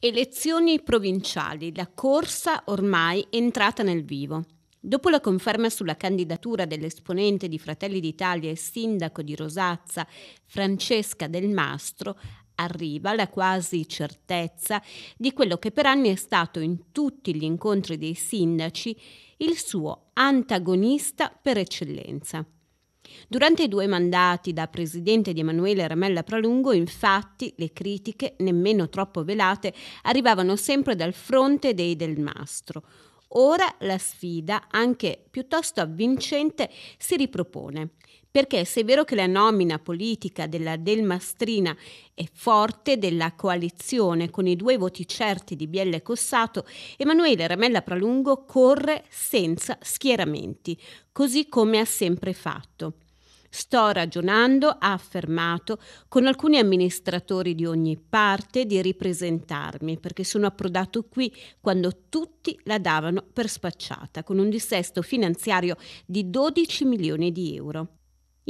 Elezioni provinciali, la corsa ormai entrata nel vivo. Dopo la conferma sulla candidatura dell'esponente di Fratelli d'Italia e sindaco di Rosazza, Francesca Del Mastro, arriva la quasi certezza di quello che per anni è stato in tutti gli incontri dei sindaci il suo antagonista per eccellenza. Durante i due mandati da presidente di Emanuele Ramella Pralungo, infatti, le critiche, nemmeno troppo velate, arrivavano sempre dal fronte dei Del Mastro Ora la sfida, anche piuttosto avvincente, si ripropone. Perché se è vero che la nomina politica della Delmastrina è forte della coalizione con i due voti certi di Biella e Cossato, Emanuele Ramella Pralungo corre senza schieramenti, così come ha sempre fatto. Sto ragionando, ha affermato, con alcuni amministratori di ogni parte di ripresentarmi perché sono approdato qui quando tutti la davano per spacciata, con un dissesto finanziario di 12 milioni di euro.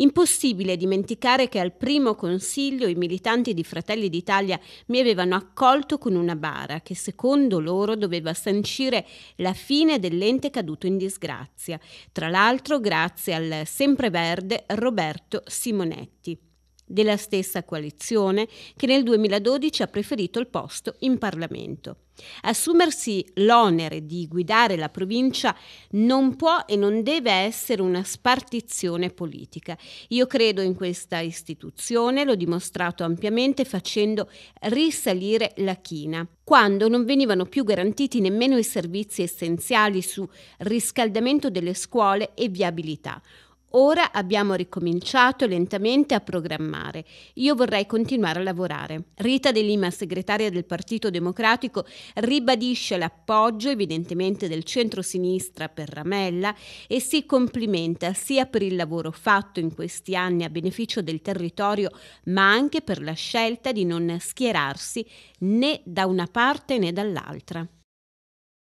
Impossibile dimenticare che al primo consiglio i militanti di Fratelli d'Italia mi avevano accolto con una bara che secondo loro doveva sancire la fine dell'ente caduto in disgrazia, tra l'altro grazie al sempreverde Roberto Simonetti della stessa coalizione che nel 2012 ha preferito il posto in Parlamento. Assumersi l'onere di guidare la provincia non può e non deve essere una spartizione politica. Io credo in questa istituzione, l'ho dimostrato ampiamente facendo risalire la china, quando non venivano più garantiti nemmeno i servizi essenziali su riscaldamento delle scuole e viabilità. Ora abbiamo ricominciato lentamente a programmare. Io vorrei continuare a lavorare. Rita De Lima, segretaria del Partito Democratico, ribadisce l'appoggio evidentemente del centro-sinistra per Ramella e si complimenta sia per il lavoro fatto in questi anni a beneficio del territorio, ma anche per la scelta di non schierarsi né da una parte né dall'altra.